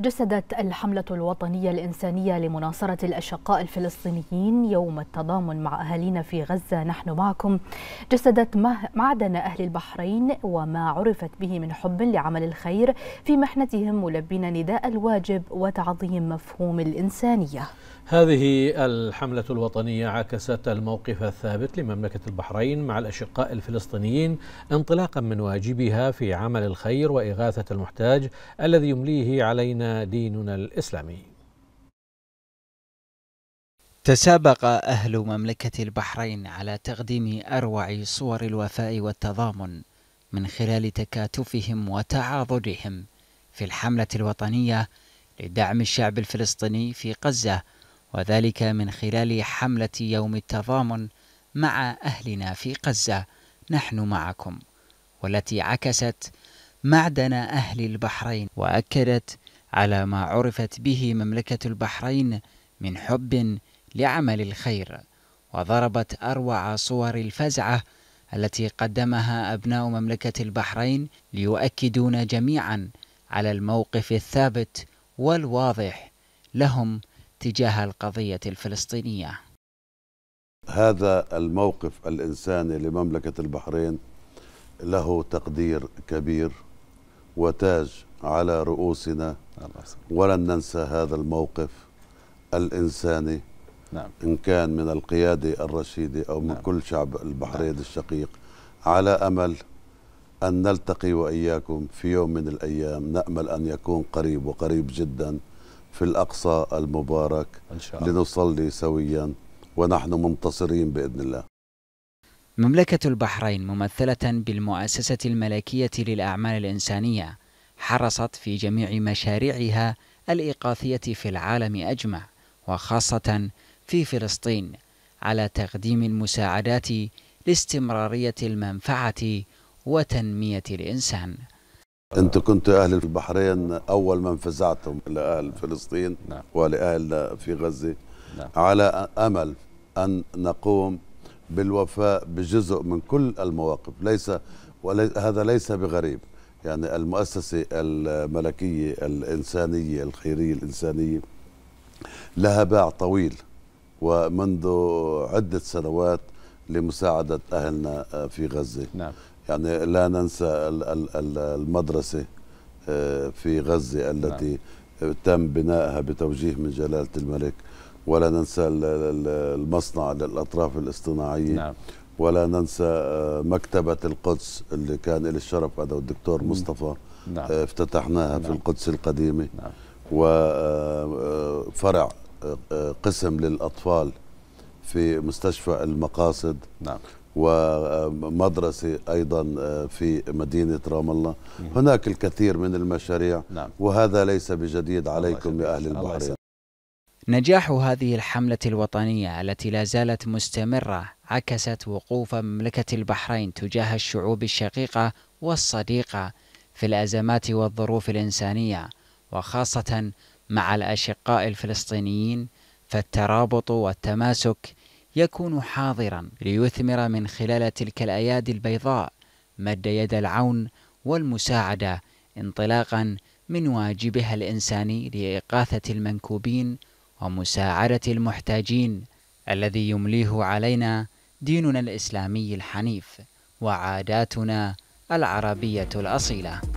جسدت الحملة الوطنية الإنسانية لمناصرة الأشقاء الفلسطينيين يوم التضامن مع أهالينا في غزة نحن معكم جسدت معدن أهل البحرين وما عرفت به من حب لعمل الخير في محنتهم ملبين نداء الواجب وتعظيم مفهوم الإنسانية هذه الحملة الوطنية عكست الموقف الثابت لمملكة البحرين مع الأشقاء الفلسطينيين انطلاقا من واجبها في عمل الخير وإغاثة المحتاج الذي يمليه علينا ديننا الاسلامي. تسابق اهل مملكه البحرين على تقديم اروع صور الوفاء والتضامن من خلال تكاتفهم وتعاضدهم في الحمله الوطنيه لدعم الشعب الفلسطيني في غزه وذلك من خلال حمله يوم التضامن مع اهلنا في غزه نحن معكم والتي عكست معدن أهل البحرين وأكدت على ما عرفت به مملكة البحرين من حب لعمل الخير وضربت أروع صور الفزعة التي قدمها أبناء مملكة البحرين ليؤكدون جميعا على الموقف الثابت والواضح لهم تجاه القضية الفلسطينية هذا الموقف الإنساني لمملكة البحرين له تقدير كبير وتاج على رؤوسنا ولن ننسى هذا الموقف الإنساني نعم. إن كان من القيادة الرشيدة أو من نعم. كل شعب البحرين نعم. الشقيق على أمل أن نلتقي وإياكم في يوم من الأيام نأمل أن يكون قريب وقريب جدا في الأقصى المبارك إن شاء الله. لنصلي سويا ونحن منتصرين بإذن الله مملكة البحرين ممثلة بالمؤسسة الملكية للأعمال الإنسانية حرصت في جميع مشاريعها الإيقافية في العالم أجمع وخاصة في فلسطين على تقديم المساعدات لاستمرارية المنفعة وتنمية الإنسان أنت كنت أهل البحرين أول من فزعتم لأهل فلسطين نعم. ولأهل في غزة نعم. على أمل أن نقوم بالوفاء بجزء من كل المواقف ليس هذا ليس بغريب يعني المؤسسة الملكية الإنسانية الخيرية الإنسانية لها باع طويل ومنذ عدة سنوات لمساعدة أهلنا آه، في غزة نعم. يعني لا ننسى المدرسة آه، في غزة التي نعم. تم بنائها بتوجيه من جلالة الملك ولا ننسى المصنع للأطراف الاصطناعية نعم. ولا ننسى آه، مكتبة القدس اللي كان لي الشرف هذا والدكتور مصطفى نعم. آه، افتتحناها نعم. في القدس القديمة نعم. وفرع آه، قسم للأطفال في مستشفى المقاصد نعم. ومدرسة أيضا في مدينة رام الله هناك الكثير من المشاريع نعم. وهذا ليس بجديد عليكم يا أهل البحرين نجاح هذه الحملة الوطنية التي لا زالت مستمرة عكست وقوف مملكة البحرين تجاه الشعوب الشقيقة والصديقة في الأزمات والظروف الإنسانية وخاصة مع الأشقاء الفلسطينيين فالترابط والتماسك يكون حاضرا ليثمر من خلال تلك الأيادي البيضاء مد يد العون والمساعدة انطلاقا من واجبها الإنساني لإيقاثة المنكوبين ومساعدة المحتاجين الذي يمليه علينا ديننا الإسلامي الحنيف وعاداتنا العربية الأصيلة